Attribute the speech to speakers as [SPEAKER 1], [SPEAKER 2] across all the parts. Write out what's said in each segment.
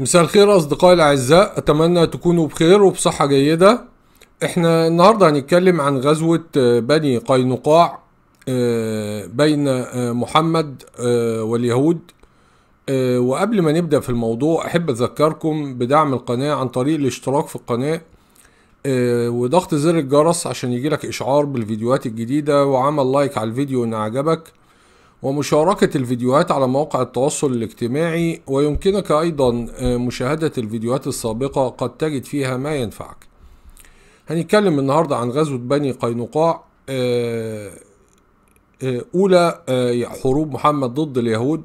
[SPEAKER 1] مساء الخير أصدقائي الأعزاء أتمنى تكونوا بخير وبصحة جيدة احنا النهاردة هنتكلم عن غزوة آه، بني قينقاع آه، بين آه، محمد واليهود وقبل ما نبدأ في الموضوع أحب أذكركم بدعم القناة عن طريق الاشتراك في القناة وضغط زر الجرس عشان يجيلك إشعار بالفيديوهات الجديدة وعمل لايك على الفيديو إن عجبك ومشاركة الفيديوهات على مواقع التواصل الاجتماعي ويمكنك أيضا آه، مشاهدة الفيديوهات السابقة قد تجد فيها ما ينفعك هنتكلم النهاردة عن غزوة بني قينقاع آه، آه، أولى حروب محمد ضد اليهود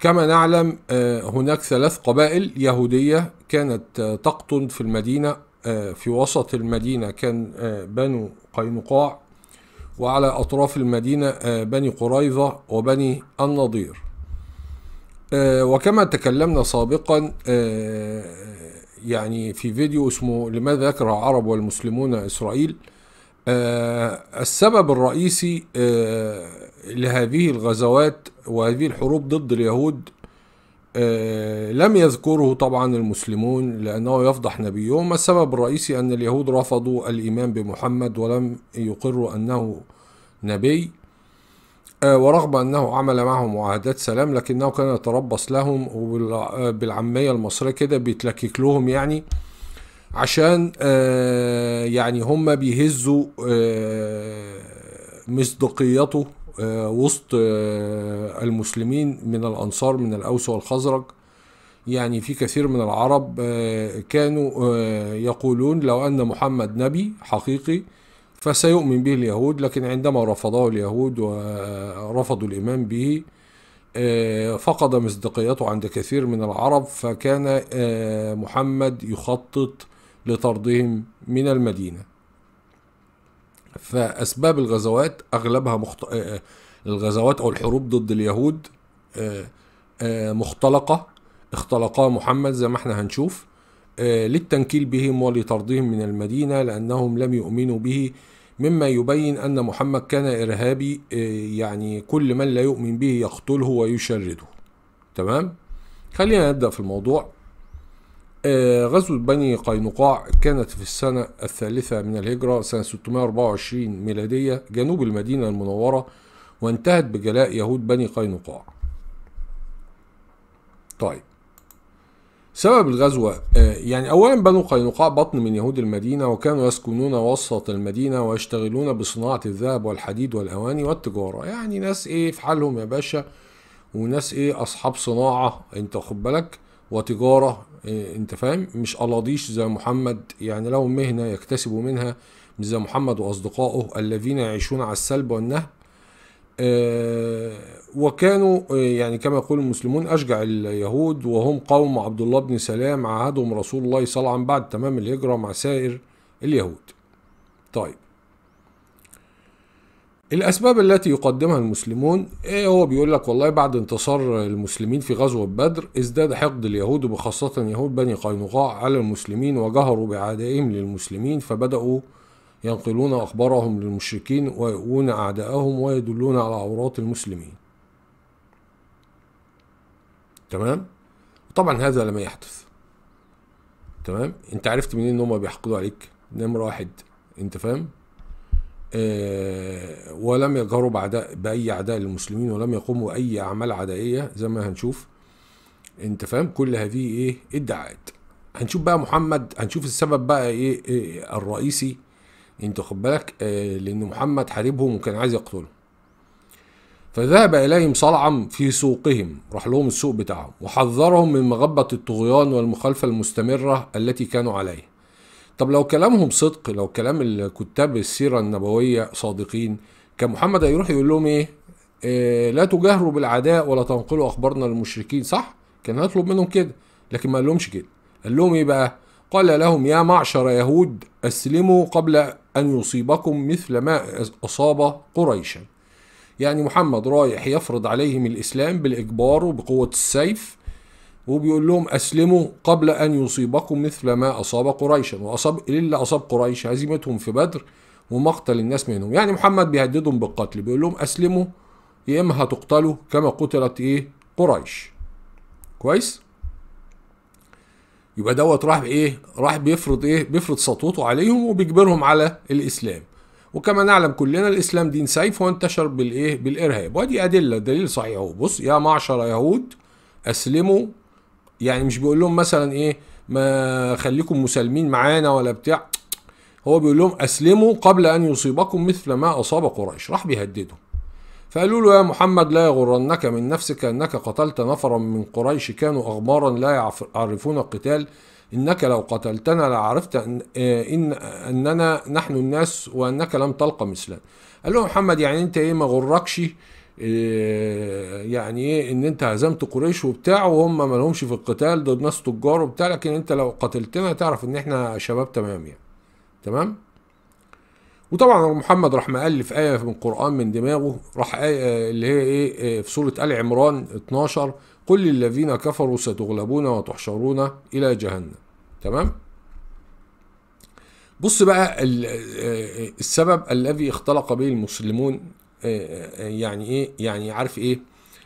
[SPEAKER 1] كما نعلم هناك ثلاث قبائل يهودية كانت تقطن في المدينة في وسط المدينة كان بنو قينقاع وعلى أطراف المدينة آه، بني قريظة وبني النضير آه، وكما تكلمنا سابقا آه، يعني في فيديو اسمه لماذا يكره العرب والمسلمون إسرائيل السبب الرئيسي لهذه الغزوات وهذه الحروب ضد اليهود آه، لم يذكره طبعا المسلمون لأنه يفضح نبيهم السبب الرئيسي أن اليهود رفضوا الإيمان بمحمد ولم يقروا أنه نبي آه، ورغم أنه عمل معهم معاهدات سلام لكنه كان يتربص لهم وبالعامية آه، المصرية كده بيتلكك لهم يعني عشان يعني هم بيهزوا مصداقيته آه، وسط آه، المسلمين من الأنصار من الأوس والخزرج يعني في كثير من العرب آه، كانوا يقولون لو أن محمد نبي حقيقي فسيؤمن به اليهود لكن عندما رفضه اليهود ورفضوا الإيمان به فقد مصداقيته عند كثير من العرب فكان محمد يخطط لطردهم من المدينه فاسباب الغزوات اغلبها مخت... آه، آه، الغزوات او الحروب ضد اليهود آه، مختلقه اختلقها محمد زي ما احنا هنشوف للتنكيل بهم ولطردهم من المدينه لانهم لم يؤمنوا به مما يبين ان محمد كان ارهابي يعني كل من لا يؤمن به يقتله ويشرده تمام خلينا نبدا في الموضوع آه، غزوة بني قينقاع كانت في السنة الثالثة من الهجرة سنة 624 ميلادية جنوب المدينة المنورة وانتهت بجلاء يهود بني قينقاع طيب سبب الغزوة آه، يعني أولا بنو قينقاع بطن من يهود المدينة وكانوا يسكنون وسط المدينة ويشتغلون بصناعة الذهب والحديد والأواني والتجارة يعني ناس إيه في حالهم يا باشا وناس إيه أصحاب صناعة أنت خد بالك وتجارة إيه، انت فاهم مش الاضيش زي محمد يعني له مهنه يكتسب منها مش زي محمد واصدقائه الذين يعيشون على السلب والنهب آه، وكانوا آه، يعني كما يقول المسلمون أشجع اليهود وهم قوم عبد الله بن سلام عهدهم رسول الله صلى الله عليه وسلم بعد تمام الهجرة مع سائر اليهود طيب الأسباب التي يقدمها المسلمون إيه هو بيقول لك والله بعد انتصار المسلمين في غزوة بدر ازداد حقد اليهود وبخاصه يهود بني قينقاع على المسلمين وجهروا بعدائهم للمسلمين فبدأوا ينقلون أخبارهم للمشركين ويؤون اعدائهم ويدلون على عورات المسلمين تمام طبعا هذا لم يحدث تمام انت عرفت منين ان هم بيحقدوا عليك نمرة واحد انت فاهم آه، ولم يجهروا بعداء باي عداء للمسلمين ولم يقوموا اي اعمال عدائيه زي ما هنشوف انت فاهم كل هذه ايه ادعاءات هنشوف بقى محمد هنشوف السبب بقى ايه, إيه الرئيسي انت خد بالك آه لان محمد حاربهم وكان عايز يقتلهم فذهب اليهم صلعم في سوقهم راح لهم السوق بتاعهم وحذرهم من مغبه الطغيان والمخالفه المستمره التي كانوا عليها طب لو كلامهم صدق لو كلام الكتاب السيرة النبوية صادقين كان محمد هيروح يقول لهم ايه إيه لا تجاهروا بالعداء ولا تنقلوا اخبارنا للمشركين صح كان هيطلب منهم كده لكن ما قالهمش كده قال لهم ايه بقى قال لهم يا معشر يهود اسلموا قبل ان يصيبكم مثل ما اصاب قريشا يعني محمد رايح يفرض عليهم الاسلام بالاجبار وبقوه السيف وبيقول لهم اسلموا قبل ان يصيبكم مثل ما اصاب قريشا واصاب إيه اللي اصاب قريش هزيمتهم في بدر ومقتل الناس منهم يعني محمد بيهددهم بالقتل بيقول لهم اسلموا يا اما هتقتلوا كما قتلت ايه قريش كويس يبقى دوت راح ايه راح بيفرض ايه بيفرض سطوته عليهم وبيجبرهم على الاسلام وكما نعلم كلنا الاسلام دين سيف وانتشر بالايه بالارهاب وادي ادله دليل صحيح اهو بص يا معشر يهود اسلموا يعني مش بيقول لهم مثلا ايه ما خليكم مسالمين معانا ولا بتاع هو بيقول لهم اسلموا قبل ان يصيبكم مثل ما اصاب قريش راح بيهددهم فقالوا له يا محمد لا يغرنك من نفسك انك قتلت نفرا من قريش كانوا اغمارا لا يعرفون القتال انك لو قتلتنا لعرفت آه، ان, اننا نحن الناس وانك لم تلق مثلنا قال له محمد يعني انت ايه ما غركش إيه، يعني ايه ان انت هزمت قريش وبتاع وهم ما لهمش في القتال دول ناس تجار وبتاع لكن انت لو قتلتنا تعرف ان احنا شباب تمام يعني تمام وطبعا محمد راح مألف آية من القرآن من دماغه راح آية اللي هي إيه, إيه، في سورة آل عمران 12 قل للذين كفروا ستغلبون وتحشرون إلى جهنم تمام بص بقى إيه، السبب الذي اختلق به المسلمون آه، آه، يعني ايه يعني عارف ايه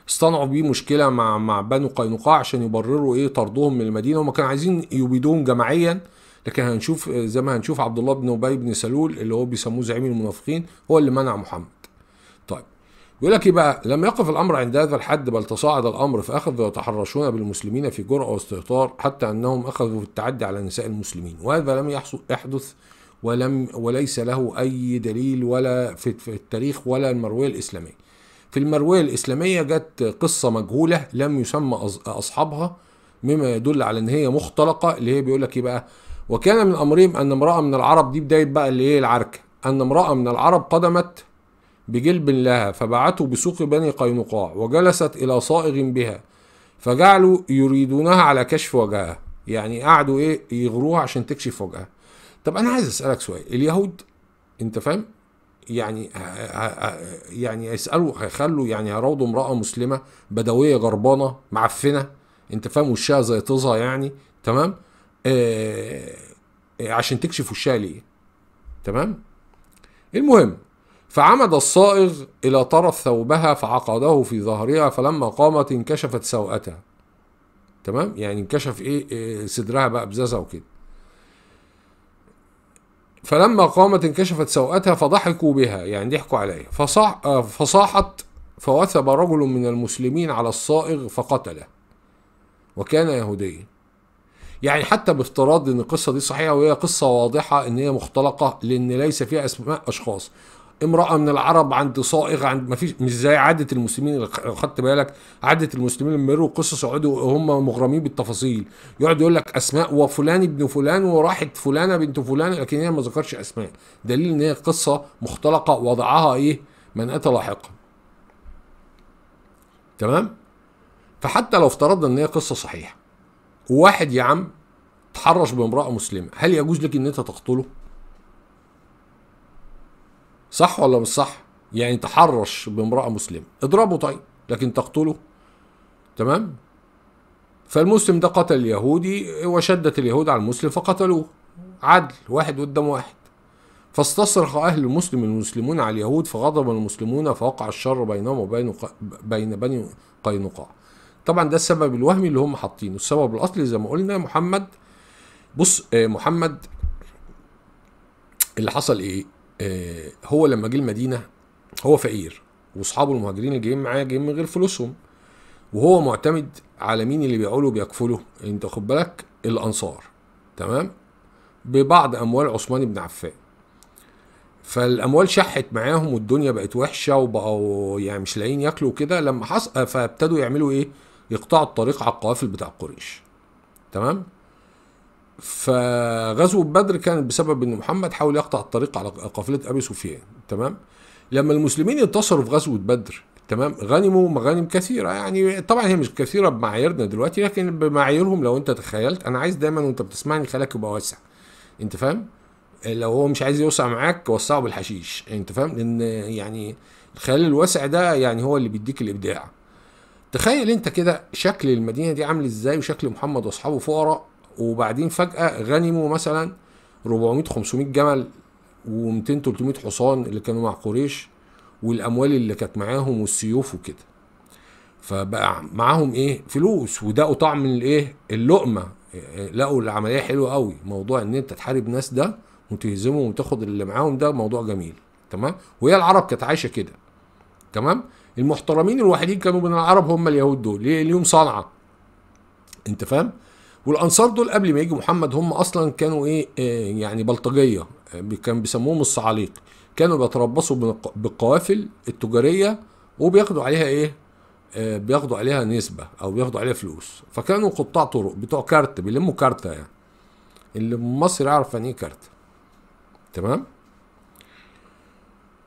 [SPEAKER 1] اصطنعوا بيه مشكله مع مع بنو قينقاع عشان يبرروا ايه طردهم من المدينه هم كانوا عايزين يبيدوهم جماعيا لكن هنشوف آه، زي ما هنشوف عبد الله بن ابي بن سلول اللي هو بيسموه زعيم المنافقين هو اللي منع محمد طيب يقول لك ايه بقى لم يقف الامر عند هذا الحد بل تصاعد الامر فاخذوا يتحرشون بالمسلمين في جرأه واستهتار حتى انهم اخذوا في التعدي على نساء المسلمين وهذا لم يحدث ولم وليس له أي دليل ولا في, التاريخ ولا المروية الإسلامية في المروية الإسلامية جت قصة مجهولة لم يسمى أصحابها مما يدل على ان هي مختلقه اللي هي بيقول لك ايه بقى وكان من امرهم ان امراه من العرب دي بدايه بقى اللي هي العركه ان امراه من العرب قدمت بجلب لها فبعته بسوق بني قينقاع وجلست الى صائغ بها فجعلوا يريدونها على كشف وجهها يعني قعدوا ايه يغروها عشان تكشف وجهها طب انا عايز اسالك سؤال اليهود انت فاهم يعني آه، آه، آه، يعني هيسالوا هيخلوا يعني هيروضوا امراه مسلمه بدويه جربانه معفنه انت فاهم وشها زي طزها يعني تمام آه عشان تكشف وشها ليه تمام المهم فعمد الصائغ إلى طرف ثوبها فعقده في ظهرها فلما قامت انكشفت سوأتها تمام يعني انكشف ايه, إيه صدرها بقى بزازها وكده فلما قامت انكشفت سوءتها فضحكوا بها يعني ضحكوا عليها فصاح فصاحت فوثب رجل من المسلمين على الصائغ فقتله وكان يهوديا يعني حتى بافتراض ان القصه دي صحيحه وهي قصه واضحه ان هي مختلقه لان ليس فيها اسماء اشخاص امراه من العرب عند صائغ عند ما فيش مش زي عاده المسلمين لو خدت بالك عاده المسلمين لما يروا قصص يقعدوا هم مغرمين بالتفاصيل يقعد يقول لك اسماء وفلان ابن فلان وراحت فلانه بنت فلان لكن هي ما ذكرش اسماء دليل ان هي قصه مختلقه وضعها ايه من اتى لاحقا تمام فحتى لو افترضنا ان هي قصه صحيحه واحد يا عم تحرش بامراه مسلمه هل يجوز لك ان انت تقتله صح ولا مش صح يعني تحرش بامرأة مسلمة اضربه طيب لكن تقتله تمام فالمسلم ده قتل اليهودي وشدت اليهود على المسلم فقتلوه عدل واحد قدام واحد فاستصرخ أهل المسلم المسلمون على اليهود فغضب المسلمون فوقع الشر بينهم وبين ق... بين بني قينقاع طبعا ده السبب الوهمي اللي هم حاطينه السبب الأصلي زي ما قلنا محمد بص آه، محمد اللي حصل ايه آه، هو لما جه المدينه هو فقير واصحابه المهاجرين اللي جايين معاه جايين من غير فلوسهم وهو معتمد على مين اللي بيعوله وبيكفله انت خد بالك الانصار تمام ببعض اموال عثمان بن عفان فالاموال شحت معاهم والدنيا بقت وحشه وبقوا يعني مش لاقيين ياكلوا كده لما حصل فابتدوا يعملوا ايه يقطعوا الطريق على القوافل بتاع قريش تمام فغزوة بدر كانت بسبب ان محمد حاول يقطع الطريق على قافلة ابي سفيان تمام لما المسلمين انتصروا في غزوة بدر تمام غنموا مغانم كثيره يعني طبعا هي مش كثيره بمعاييرنا دلوقتي لكن بمعاييرهم لو انت تخيلت انا عايز دايما وانت بتسمعني خيالك يبقى واسع انت فاهم لو هو مش عايز يوسع معاك وسعه بالحشيش انت فاهم لان يعني الخيال الواسع ده يعني هو اللي بيديك الابداع تخيل انت كده شكل المدينه دي عامل ازاي وشكل محمد واصحابه فقراء وبعدين فجأة غنموا مثلا 400 500 جمل و200 300 حصان اللي كانوا مع قريش والاموال اللي كانت معاهم والسيوف وكده فبقى معاهم ايه فلوس وداقوا طعم الايه اللقمه لقوا العمليه حلوه قوي موضوع ان انت تحارب ناس ده وتهزمهم وتاخد اللي معاهم ده موضوع جميل تمام وهي العرب كانت عايشه كده تمام المحترمين الوحيدين كانوا من العرب هم اليهود دول ليه ليهم صنعه انت فاهم والانصار دول قبل ما يجي محمد هم اصلا كانوا ايه, آه، يعني بلطجيه آه، كان بيسموهم الصعاليق كانوا بيتربصوا بالقوافل التجاريه وبياخدوا عليها ايه آه، بياخدوا عليها نسبه او بياخدوا عليها فلوس فكانوا قطاع طرق بتوع كارت بيلموا كارته يعني اللي مصر يعرف يعني ايه كارت تمام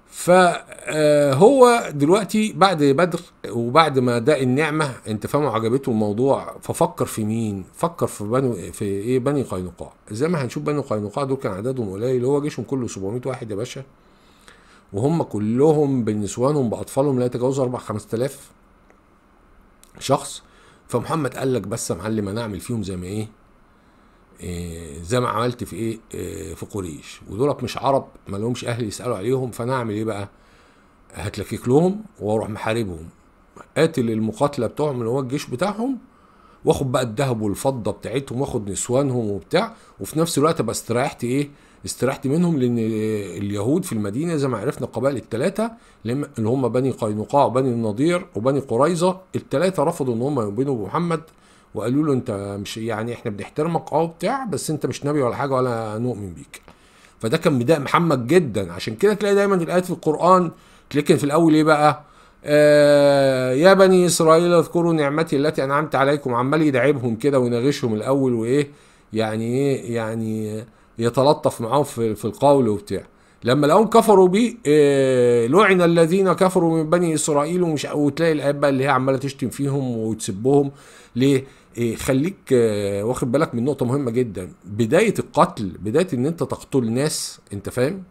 [SPEAKER 1] فهو دلوقتي بعد بدر وبعد ما ده النعمه انت فاهمه عجبته الموضوع ففكر في مين؟ فكر في بنو في ايه بني قينقاع زي ما هنشوف بني قينقاع دول كان عددهم قليل هو جيشهم كله 700 واحد يا باشا وهم كلهم بنسوانهم باطفالهم لا يتجاوزوا 4 5000 شخص فمحمد قال لك بس يا معلم انا اعمل فيهم زي ما ايه؟ آه، زي ما عملت في ايه آه، في قريش ودولت مش عرب ما لهمش اهل يسالوا عليهم فانا اعمل ايه بقى هتلكك لهم واروح محاربهم قاتل المقاتله بتوعهم اللي هو الجيش بتاعهم واخد بقى الذهب والفضه بتاعتهم واخد نسوانهم وبتاع وفي نفس الوقت ابقى استريحت ايه استريحت منهم لان اليهود في المدينه زي ما عرفنا القبائل الثلاثه اللي هم بني قينقاع وبني النضير وبني قريظه الثلاثه رفضوا ان هم يؤمنوا بمحمد وقالوا له انت مش يعني احنا بنحترمك اه بتاع بس انت مش نبي ولا حاجه ولا نؤمن بيك فده كان بداء محمد جدا عشان كده تلاقي دايما الايات في القران لكن في الاول ايه بقى آه، يا بني اسرائيل اذكروا نعمتي التي انعمت عليكم عمال يدعبهم كده ويناغشهم الاول وايه يعني ايه يعني يتلطف معاهم في, في القول وبتاع لما لقوهم كفروا بيه آه، لعن الذين كفروا من بني اسرائيل ومش وتلاقي الايات بقى اللي هي عماله تشتم فيهم وتسبهم ليه؟ إيه، خليك آه، واخد بالك من نقطه مهمه جدا بدايه القتل بدايه ان انت تقتل ناس انت فاهم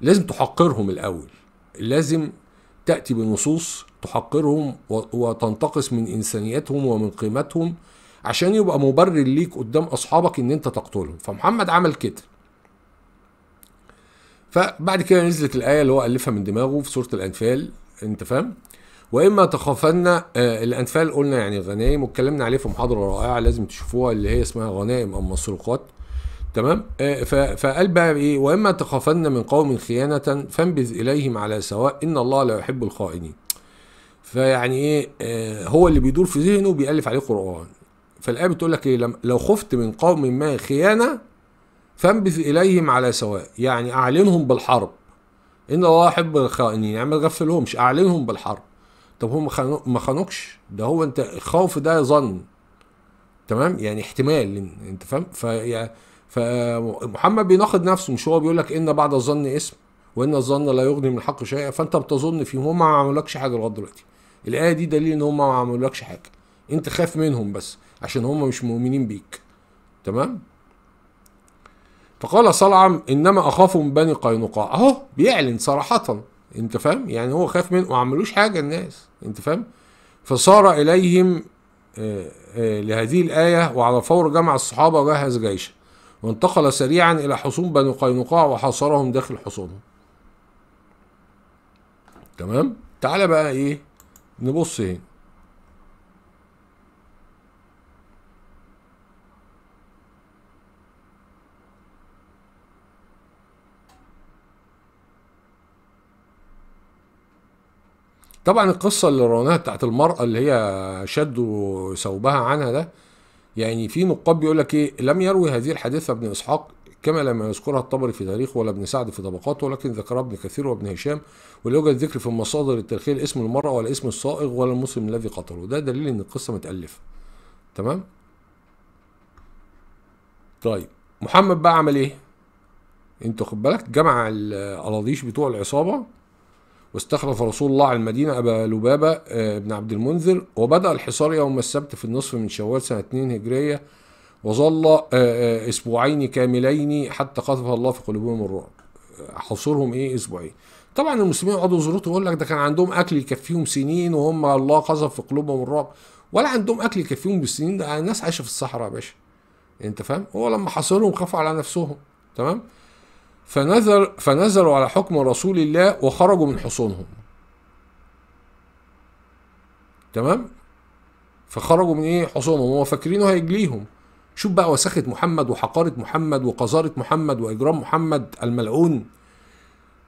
[SPEAKER 1] لازم تحقرهم الاول لازم تاتي بنصوص تحقرهم وتنتقص من انسانيتهم ومن قيمتهم عشان يبقى مبرر ليك قدام اصحابك ان انت تقتلهم فمحمد عمل كده فبعد كده نزلت الايه اللي هو الفها من دماغه في سوره الانفال انت فاهم واما تخافن آه، الانفال قلنا يعني غنايم واتكلمنا عليه في محاضره رائعه لازم تشوفوها اللي هي اسمها غنائم ام مسروقات تمام آه، فقال بقى ايه واما تخافن من قوم خيانه فانبذ اليهم على سواء ان الله لا يحب الخائنين فيعني ايه آه، هو اللي بيدور في ذهنه بيالف عليه قران فالايه بتقول لك ايه لو خفت من قوم ما خيانه فانبذ اليهم على سواء يعني اعلنهم بالحرب ان الله يحب الخائنين يعني ما تغفلهمش اعلنهم بالحرب طب هو ما خانوكش ده هو انت الخوف ده ظن تمام يعني احتمال انت فاهم فيعني فمحمد بيناقض نفسه مش هو بيقول لك ان بعد الظن اسم وان الظن لا يغني من الحق شيئا فانت بتظن فيهم هم ما عملوكش حاجه لغايه دلوقتي الايه دي دليل ان هم ما عملوكش حاجه انت خاف منهم بس عشان هم مش مؤمنين بيك تمام فقال صلعم انما اخاف من بني قينقاع اهو بيعلن صراحه انت فاهم يعني هو خاف منه وعملوش عملوش حاجه الناس انت فاهم فصار اليهم آه، آه، لهذه الايه وعلى فور جمع الصحابه وجهز جيشه وانتقل سريعا الى حصون بنو قينقاع وحاصرهم داخل حصونهم تمام تعال بقى ايه نبص هنا طبعا القصه اللي رونها بتاعت المراه اللي هي شدوا ثوبها عنها ده يعني في نقاب بيقول لك ايه لم يروي هذه الحادثه ابن اسحاق كما لم يذكرها الطبري في تاريخه ولا ابن سعد في طبقاته ولكن ذكرها ابن كثير وابن هشام ويوجد ذكر في المصادر التاريخيه لاسم المراه ولا اسم الصائغ ولا المسلم الذي قتله ده دليل ان القصه متالفه تمام طيب محمد بقى عمل ايه انت خد بالك جمع الاراضيش بتوع العصابه واستخلف رسول الله على المدينة أبا لبابة آه، بن عبد المنذر وبدأ الحصار يوم السبت في النصف من شوال سنة 2 هجرية وظل آه، آه، أسبوعين كاملين حتى قذف الله في قلوبهم الرعب حصرهم إيه أسبوعين طبعا المسلمين يقعدوا يزوروا يقول لك ده كان عندهم اكل يكفيهم سنين وهم الله قذف في قلوبهم الرعب ولا عندهم اكل يكفيهم بالسنين ده الناس عايشه في الصحراء يا باشا انت فاهم هو لما حاصرهم خافوا على نفسهم تمام فنزل فنزلوا على حكم رسول الله وخرجوا من حصونهم تمام فخرجوا من ايه حصونهم هم فاكرينه هيجليهم شوف بقى وسخة محمد وحقارة محمد وقذارة محمد وإجرام محمد الملعون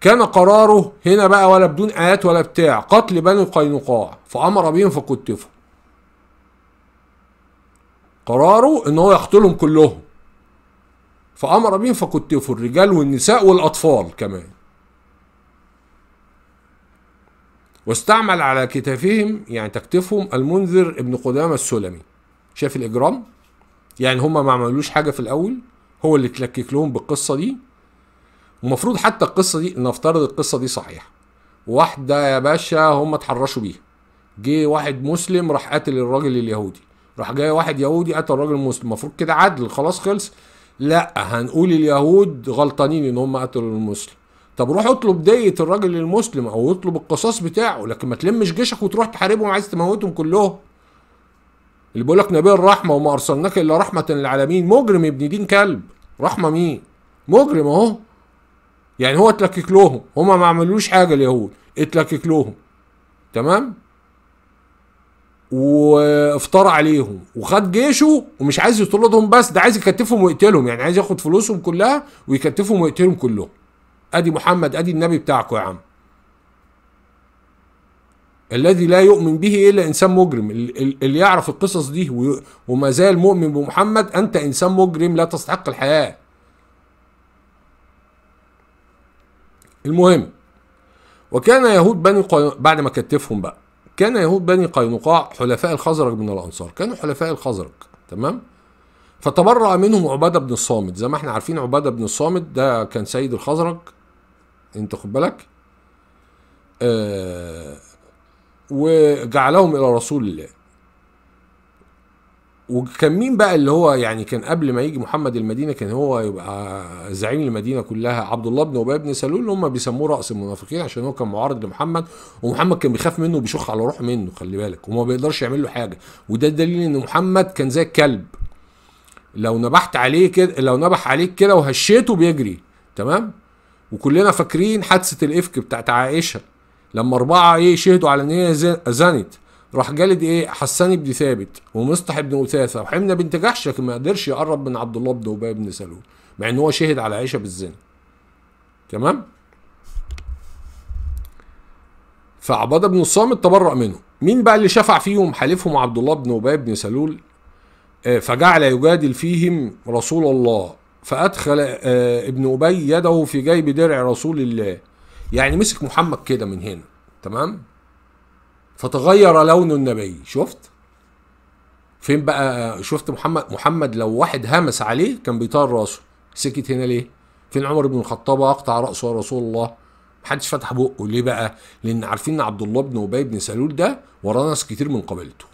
[SPEAKER 1] كان قراره هنا بقى ولا بدون آيات ولا بتاع قتل بني قينقاع فأمر بهم فكتفوا قراره إن هو يقتلهم كلهم فأمر بهم فكتفوا الرجال والنساء والأطفال كمان واستعمل على كتافهم يعني تكتفهم المنذر ابن قدامة السلمي شاف الإجرام يعني هما ما عملوش حاجة في الأول هو اللي تلكك لهم بالقصة دي المفروض حتى القصة دي نفترض القصة دي صحيحة واحدة يا باشا هما اتحرشوا بيها جه واحد مسلم راح قتل الراجل اليهودي راح جاي واحد يهودي قتل الراجل المسلم المفروض كده عدل خلاص خلص لا هنقول اليهود غلطانين ان هم قتلوا المسلم طب روح اطلب دية الراجل المسلم او اطلب القصاص بتاعه لكن ما تلمش جيشك وتروح تحاربهم عايز تموتهم كلهم اللي بيقول لك نبي الرحمه وما ارسلناك الا رحمه للعالمين مجرم ابن دين كلب رحمه مين مجرم اهو يعني هو اتلكك لهم هما ما عملوش حاجه اليهود اتلكك لهم تمام وافطار عليهم وخد جيشه ومش عايز يطردهم بس ده عايز يكتفهم ويقتلهم يعني عايز ياخد فلوسهم كلها ويكتفهم ويقتلهم كلهم ادي محمد ادي النبي بتاعكم يا عم الذي لا يؤمن به الا انسان مجرم اللي يعرف القصص دي وما زال مؤمن بمحمد انت انسان مجرم لا تستحق الحياه المهم وكان يهود بني قينقاع بعد ما كتفهم بقى كان يهود بني قينقاع حلفاء الخزرج من الانصار كانوا حلفاء الخزرج تمام فتبرأ منهم عبادة بن الصامت زي ما احنا عارفين عبادة بن الصامت ده كان سيد الخزرج انت خد بالك آه وجعلهم الى رسول الله وكان مين بقى اللي هو يعني كان قبل ما يجي محمد المدينه كان هو يبقى زعيم المدينه كلها عبد الله بن ابي بن سلول اللي هم بيسموه راس المنافقين عشان هو كان معارض لمحمد ومحمد كان بيخاف منه وبيشخ على روح منه خلي بالك وما بيقدرش يعمل له حاجه وده دليل ان محمد كان زي الكلب لو نبحت عليه كده لو نبح عليك كده وهشيته بيجري تمام وكلنا فاكرين حادثه الافك بتاعت عائشه لما اربعه ايه شهدوا على ان هي زنت راح جالد ايه حسان بن ثابت ومصطح بن اثاثه وحمنا بنت جحش ما قدرش يقرب من عبد الله بن ابي بن سلول مع ان هو شهد على عائشه بالزنا تمام فعباده بن الصامت تبرأ منه مين بقى اللي شفع فيهم حليفهم عبد الله بن ابي بن سلول آه، فجعل يجادل فيهم رسول الله فادخل آه، ابن ابي يده في جيب درع رسول الله يعني مسك محمد كده من هنا تمام فتغير لون النبي شفت فين بقى شفت محمد محمد لو واحد همس عليه كان بيطار راسه سكت هنا ليه فين عمر بن الخطاب اقطع راسه يا رسول الله محدش فتح بقه ليه بقى لان عارفين ان عبد الله بن ابي بن سلول ده وراه ناس كتير من قبيلته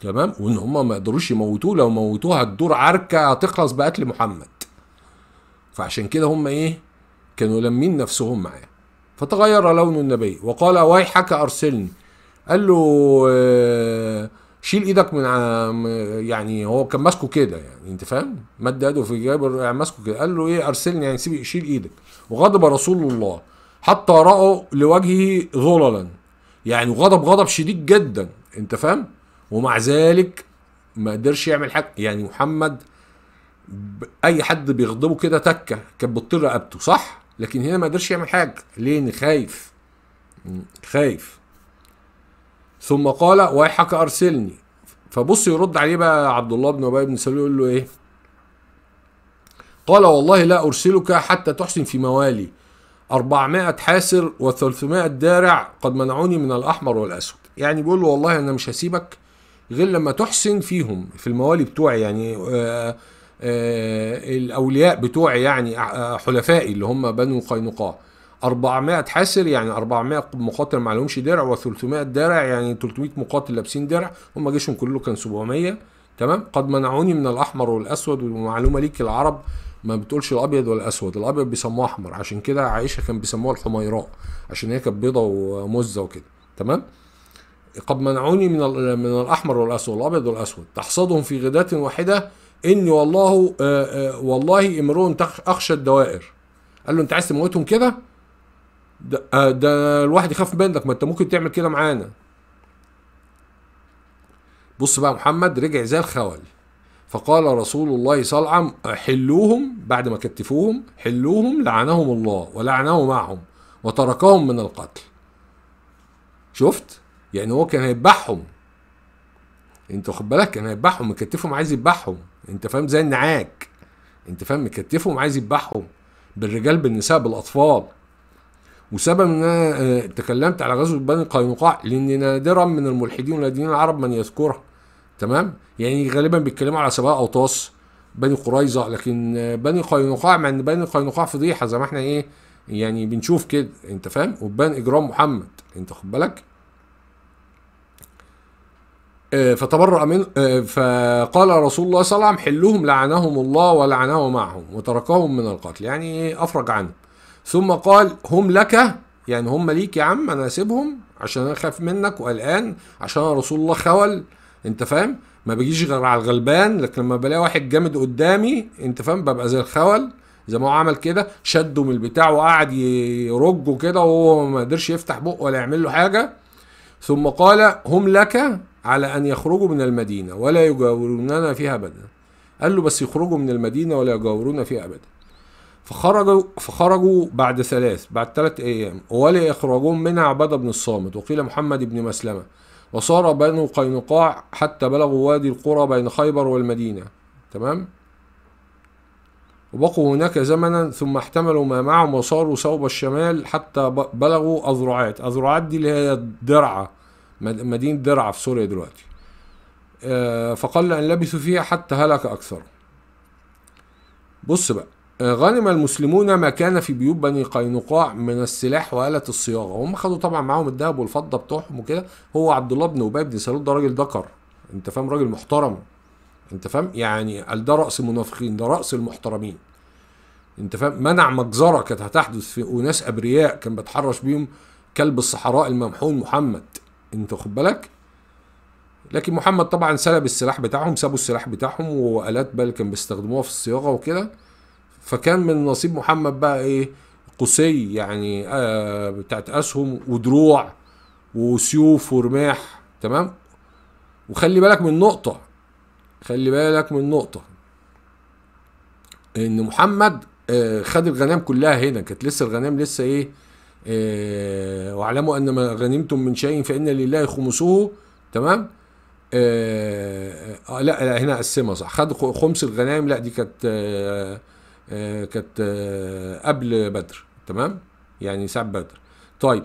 [SPEAKER 1] تمام وان هم ما يقدروش يموتوه لو موتوه هتدور عركه هتخلص بقتل محمد فعشان كده هم ايه كانوا لامين نفسهم معاه فتغير لون النبي وقال ويحك ارسلني قال له آه، شيل ايدك من يعني هو كان ماسكه كده يعني انت فاهم مد ايده في جابر يعني ماسكه كده قال له ايه ارسلني يعني سيب شيل ايدك وغضب رسول الله حتى راه لوجهه ظللا يعني غضب غضب شديد جدا انت فاهم ومع ذلك ما قدرش يعمل حاجه يعني محمد اي حد بيغضبه كده تكه كانت بتطير رقبته صح لكن هنا ما قدرش يعمل حاجه ليه خايف خايف ثم قال ويحك ارسلني فبص يرد عليه بقى عبد الله بن ابي بن سلول يقول له ايه قال والله لا ارسلك حتى تحسن في موالي 400 حاسر و300 دارع قد منعوني من الاحمر والاسود يعني بيقول له والله انا مش هسيبك غير لما تحسن فيهم في الموالي بتوعي يعني آآ آه، آآ آه، الاولياء بتوعي يعني آه، حلفائي اللي هم بنو قينقاع 400 حاسر يعني 400 مقاتل ما عليهمش درع و300 درع يعني 300 مقاتل لابسين درع هم جيشهم كله كان 700 تمام قد منعوني من الاحمر والاسود ومعلومه ليك العرب ما بتقولش الابيض ولا الاسود الابيض بيسموه احمر عشان كده عائشه كان بيسموها الحميراء عشان هي كانت بيضه ومزه وكده تمام قد منعوني من من الاحمر والاسود الابيض والاسود تحصدهم في غداة واحده اني والله آآ آآ والله امرؤ اخشى الدوائر قال له انت عايز تموتهم كده ده, آه، ده الواحد يخاف منك ما انت ممكن تعمل كده معانا بص بقى محمد رجع زي الخول فقال رسول الله صلى الله عليه وسلم حلوهم بعد ما كتفوهم حلوهم لعنهم الله ولعنه معهم وتركهم من القتل شفت يعني هو كان هيذبحهم انت واخد بالك كان هيذبحهم مكتفهم عايز يذبحهم انت فاهم زي النعاج انت فاهم مكتفهم عايز يذبحهم بالرجال بالنساء بالاطفال وسبب ان انا آه، تكلمت على غزوه بني قينقاع لان نادرا من الملحدين واللاجئين العرب من يذكرها تمام يعني غالبا بيتكلموا على سباق اوطاس بني قريظه لكن آه، بني قينقاع مع ان بني قينقاع فضيحه زي ما احنا ايه يعني بنشوف كده انت فاهم وبان اجرام محمد انت خد بالك آه، فتبرأ من فقال رسول الله صلى الله عليه وسلم حلهم لعنهم الله ولعنه معهم وتركهم من القتل يعني إيه؟ افرج عنهم ثم قال هم لك يعني هم ليك يا عم انا اسيبهم عشان انا خاف منك وقلقان عشان انا رسول الله خول انت فاهم ما بيجيش غير على الغلبان لكن لما بلاقي واحد جامد قدامي انت فاهم ببقى زي الخول زي ما هو عمل كده شده من البتاع وقعد يرجه كده وهو ما قدرش يفتح بقه ولا يعمل له حاجه ثم قال هم لك على ان يخرجوا من المدينه ولا يجاوروننا فيها ابدا قال له بس يخرجوا من المدينه ولا يجاورونا فيها ابدا فخرجوا فخرجوا بعد ثلاث بعد ثلاث ايام ولي يخرجون منها عباده بن الصامت وقيل محمد بن مسلمه وصار بنو قينقاع حتى بلغوا وادي القرى بين خيبر والمدينه تمام وبقوا هناك زمنا ثم احتملوا ما معهم وصاروا صوب الشمال حتى بلغوا أذرعات أذرعات دي اللي هي درعة مدينة درعة في سوريا دلوقتي آه، فقل أن لبثوا فيها حتى هلك أكثر بص بقى غنم المسلمون ما كان في بيوت بني قينقاع من السلاح وآلة الصياغة هم خدوا طبعا معاهم الذهب والفضة بتوعهم وكده هو عبد الله بن أبي بن سلول ده راجل ذكر أنت فاهم راجل محترم أنت فاهم يعني قال ده رأس المنافقين ده رأس المحترمين أنت فاهم منع مجزرة كانت هتحدث في أناس أبرياء كان بيتحرش بيهم كلب الصحراء الممحون محمد أنت خد بالك لكن محمد طبعا سلب السلاح بتاعهم سابوا السلاح بتاعهم وآلات بل كان بيستخدموها في الصياغة وكده فكان من نصيب محمد بقى ايه قصي يعني آه بتاعت اسهم ودروع وسيوف ورماح تمام وخلي بالك من نقطة خلي بالك من نقطة ان محمد آه خد الغنام كلها هنا كانت لسه الغنام لسه ايه آه واعلموا ان ما غنمتم من شيء فان لله خمسه تمام آه, آه، لا, لا هنا قسمها صح خد خمس الغنام لا دي كانت آه آه، كانت آه، قبل بدر تمام يعني ساعه بدر طيب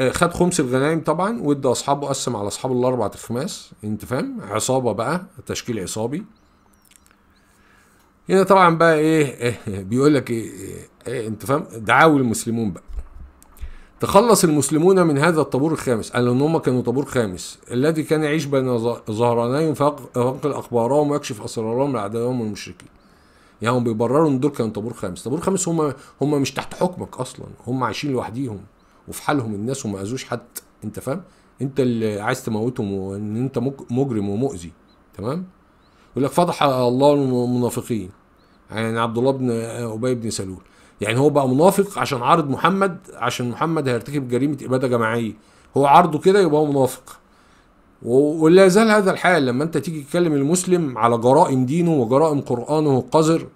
[SPEAKER 1] آه، خد خمس الغنايم طبعا وادى اصحابه قسم على اصحابه الاربع الخماس انت فاهم عصابه بقى تشكيل عصابي هنا طبعا بقى ايه, إيه, إيه، بيقول لك إيه،, إيه, إيه انت فاهم دعاوي المسلمون بقى تخلص المسلمون من هذا الطابور الخامس قال ان هم كانوا طابور خامس الذي كان يعيش بين ظهرانيهم فينقل اخبارهم ويكشف اسرارهم لعدوهم المشركين يعني هم بيبرروا ان دول كانوا طابور خامس طابور خامس هم هم مش تحت حكمك اصلا هم عايشين لوحديهم وفي حالهم الناس وما اذوش حد انت فاهم انت اللي عايز تموتهم وان انت مجرم ومؤذي تمام يقول لك فضح الله المنافقين يعني عبد الله بن ابي بن سلول يعني هو بقى منافق عشان عارض محمد عشان محمد هيرتكب جريمه اباده جماعيه هو عارضه كده يبقى هو منافق ولا زال هذا الحال لما انت تيجي تكلم المسلم على جرائم دينه وجرائم قرآنه القذر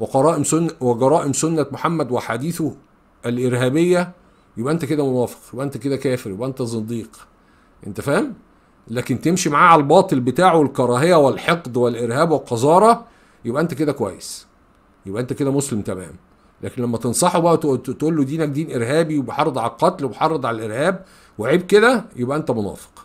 [SPEAKER 1] وجرائم سنة وجرائم سنة محمد وحديثه الإرهابية يبقى انت كده منافق يبقى انت كده كافر يبقى انت زنديق انت فاهم؟ لكن تمشي معاه على الباطل بتاعه الكراهية والحقد والإرهاب والقذارة يبقى انت كده كويس يبقى انت كده مسلم تمام لكن لما تنصحه بقى تقول له دينك دين ارهابي وبحرض على القتل وبحرض على الارهاب وعيب كده يبقى انت منافق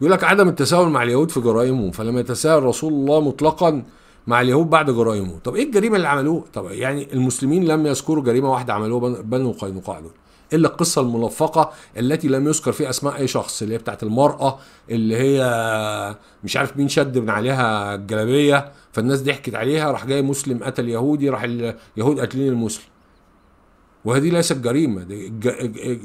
[SPEAKER 1] يقول لك عدم التساهل مع اليهود في جرائمهم فلم يتساهل رسول الله مطلقا مع اليهود بعد جرائمه طب ايه الجريمه اللي عملوه طب يعني المسلمين لم يذكروا جريمه واحده عملوها بنو قينقاع دول الا القصه الملفقه التي لم يذكر فيها اسماء اي شخص اللي هي بتاعت المراه اللي هي مش عارف مين شد من عليها الجلابيه فالناس ضحكت عليها راح جاي مسلم قتل يهودي راح اليهود قاتلين المسلم وهذه ليست جريمه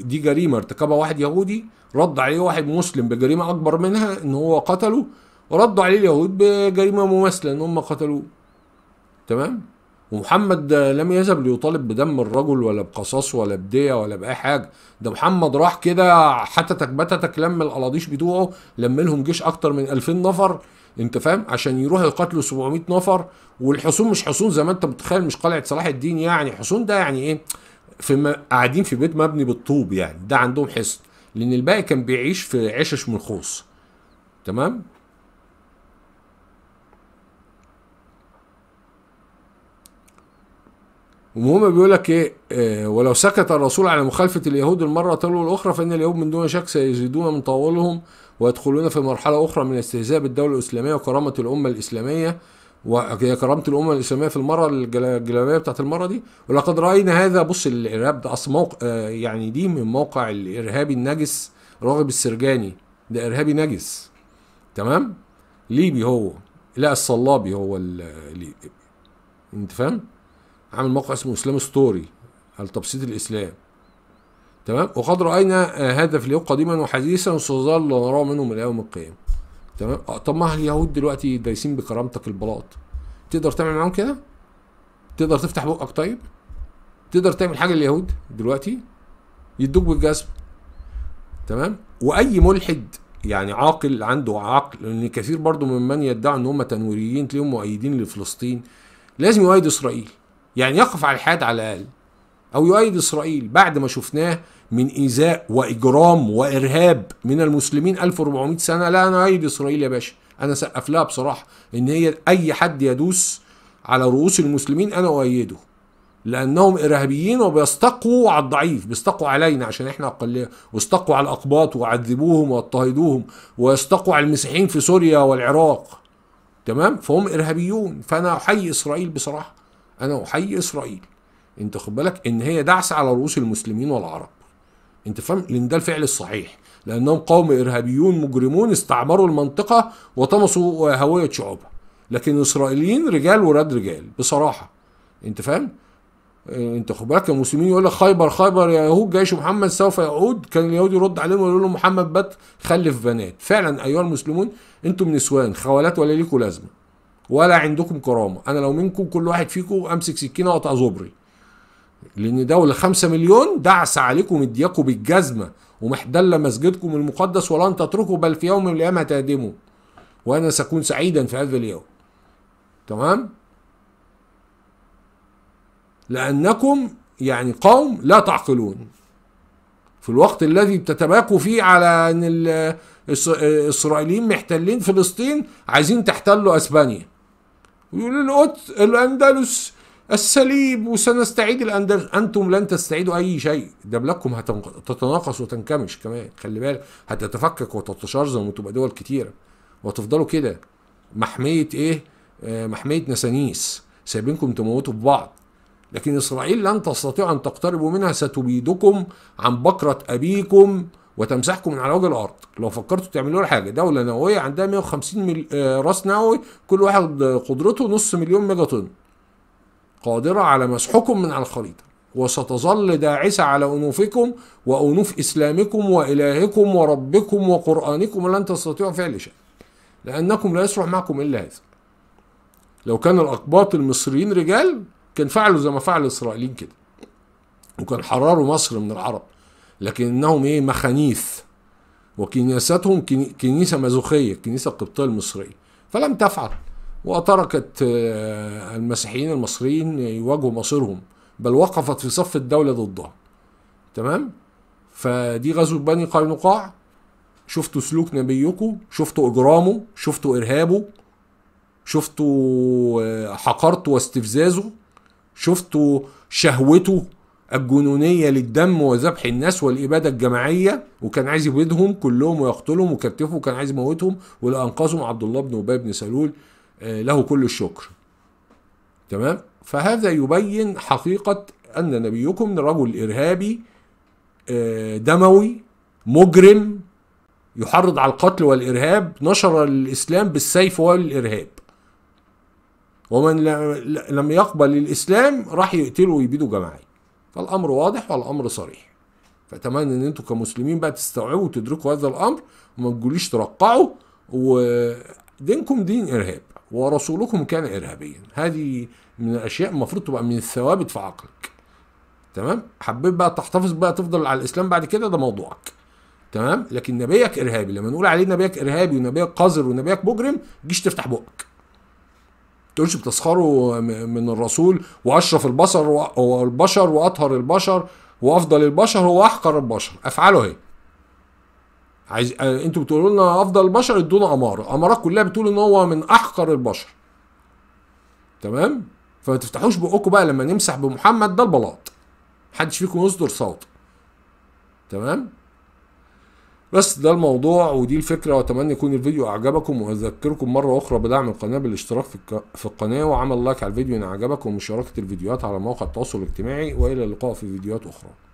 [SPEAKER 1] دي جريمه ارتكبها واحد يهودي رد عليه واحد مسلم بجريمه اكبر منها ان هو قتله ورد عليه اليهود بجريمه مماثله ان هم قتلوه تمام ومحمد لم يذهب ليطالب بدم الرجل ولا بقصاص ولا بدية ولا بأي حاجة ده محمد راح كده حتتك بتتك لم الأراضيش بتوعه لم لهم جيش أكتر من 2000 نفر أنت فاهم عشان يروحوا يقاتلوا 700 نفر والحصون مش حصون زي ما أنت متخيل مش قلعة صلاح الدين يعني حصون ده يعني إيه في م... قاعدين في بيت مبني بالطوب يعني ده عندهم حصن لان الباقي كان بيعيش في عشش منخوص تمام المهم بيقول لك ايه آه ولو سكت الرسول على مخالفه اليهود المره تلو الاخرى فان اليهود من دون شك سيزيدون من طولهم ويدخلون في مرحله اخرى من استهزاء بالدوله الاسلاميه وكرامه الامه الاسلاميه وهي كرامه الامم الاسلاميه في المره الجلاليه بتاعت المره دي ولقد راينا هذا بص الارهاب ده اصل موقع آه، يعني دي من موقع الارهابي النجس راغب السرجاني ده ارهابي نجس تمام ليبي هو لا الصلابي هو اللي انت فاهم عامل موقع اسمه اسلام ستوري على تبسيط الاسلام تمام وقد راينا هذا آه، في اليوم قديما وحديثا وسيظل نراه منهم الى يوم القيامه تمام آه، طب ما اليهود دلوقتي دايسين بكرامتك البلاط تقدر تعمل معاهم كده تقدر تفتح بقك طيب تقدر تعمل حاجه لليهود دلوقتي يدوك بالجزم تمام واي ملحد يعني عاقل عنده عقل لان كثير برضو ممن يدعوا ان هم تنويريين تلاقيهم مؤيدين لفلسطين لازم يؤيد اسرائيل يعني يقف على الحاد على الاقل او يؤيد اسرائيل بعد ما شفناه من إيذاء وإجرام وإرهاب من المسلمين 1400 سنة لا أنا أيد إسرائيل يا باشا أنا سقف لها بصراحة إن هي أي حد يدوس على رؤوس المسلمين أنا أؤيده لأنهم إرهابيين وبيستقوا على الضعيف بيستقوا علينا عشان إحنا أقلية واستقوا على الأقباط وعذبوهم واضطهدوهم ويستقوا على المسيحيين في سوريا والعراق تمام فهم إرهابيون فأنا أحيي إسرائيل بصراحة أنا أحيي إسرائيل أنت خد بالك إن هي دعس على رؤوس المسلمين والعرب انت فاهم لان ده الفعل الصحيح لانهم قوم ارهابيون مجرمون استعمروا المنطقه وطمسوا هويه شعوبها لكن الاسرائيليين رجال ولاد رجال بصراحه انت فاهم آه، انت خد بالك المسلمين يقول لك خيبر خيبر يا يهود جيش محمد سوف يعود كان اليهود يرد عليهم ويقول لهم محمد بات خلف بنات فعلا ايها المسلمون انتم نسوان خوالات ولا ليكم لازمه ولا عندكم كرامه انا لو منكم كل واحد فيكم امسك سكينه واقطع زبري لأن دولة خمسة مليون دعس عليكم إدياكم بالجزمة ومحدلة مسجدكم المقدس ولن تتركوا بل في يوم من الأيام هتهدموا وأنا سأكون سعيدا في هذا اليوم تمام لأنكم يعني قوم لا تعقلون في الوقت الذي بتتباكوا فيه على ان الاسرائيليين محتلين فلسطين عايزين تحتلوا اسبانيا ويقولوا القدس الاندلس السليب وسنستعيد الأندلس أنتم لن تستعيدوا أي شيء ده بلادكم هتتناقص وتنكمش كمان خلي بالك هتتفكك وتتشرذم وتبقى دول كتيرة وتفضلوا كده محمية إيه آه، محمية نسانيس سايبينكم تموتوا ببعض لكن إسرائيل لن تستطيع أن تقتربوا منها ستبيدكم عن بكرة أبيكم وتمسحكم من على وجه الارض لو فكرتوا تعملوا حاجه دوله نوويه عندها 150 مل... آه، راس نووي كل واحد قدرته نص مليون ميجا طن قادرة على مسحكم من على الخريطة وستظل داعسة على أنوفكم وأنوف إسلامكم وإلهكم وربكم وقرآنكم لن تستطيعوا فعل شيء لأنكم لا يصلح معكم إلا هذا لو كان الأقباط المصريين رجال كان فعلوا زي ما فعل الإسرائيليين كده وكان حرروا مصر من العرب لكنهم إيه مخانيث وكنيستهم كنيسة مازوخية الكنيسة القبطية المصرية فلم تفعل وتركت آه، المسيحيين المصريين يواجهوا مصيرهم بل وقفت في صف الدولة ضدها تمام فدي غزوة بني قينقاع شفتوا سلوك نبيكم شفتوا إجرامه شفتوا إرهابه شفتوا آه، حقارته واستفزازه شفتوا شهوته الجنونية للدم وذبح الناس والإبادة الجماعية وكان عايز يبيدهم كلهم ويقتلهم وكتفه وكان عايز يموتهم ولأنقذهم أنقذهم عبد الله بن أبي بن سلول آه، له كل الشكر تمام فهذا يبين حقيقة أن نبيكم رجل إرهابي آه، دموي مجرم يحرض على القتل والإرهاب نشر الإسلام بالسيف والإرهاب ومن لم يقبل الإسلام راح يقتله ويبيده جماعي فالأمر واضح والأمر صريح فأتمنى أن أنتم كمسلمين بقى تستوعبوا وتدركوا هذا الأمر وما تجوليش ترقعوا ودينكم دين إرهاب ورسولكم كان إرهابيا هذه من الأشياء المفروض تبقى من الثوابت في عقلك تمام حبيت بقى تحتفظ بقى تفضل على الإسلام بعد كده ده موضوعك تمام لكن نبيك إرهابي لما نقول عليه نبيك إرهابي ونبيك قذر ونبيك مجرم تجيش تفتح بقك تقولش بتسخروا من الرسول واشرف البصر والبشر واطهر البشر وافضل البشر هو احقر البشر افعله إيه؟ هي عايز آه، انتوا بتقولوا لنا افضل البشر ادونا اماره الامارات كلها بتقول ان هو من احقر البشر تمام فما تفتحوش بقكم بقى لما نمسح بمحمد ده البلاط محدش فيكم يصدر صوت تمام بس ده الموضوع ودي الفكره واتمنى يكون الفيديو اعجبكم واذكركم مره اخرى بدعم القناه بالاشتراك في, في القناه وعمل لايك على الفيديو ان اعجبكم ومشاركه الفيديوهات على مواقع التواصل الاجتماعي والى اللقاء في فيديوهات اخرى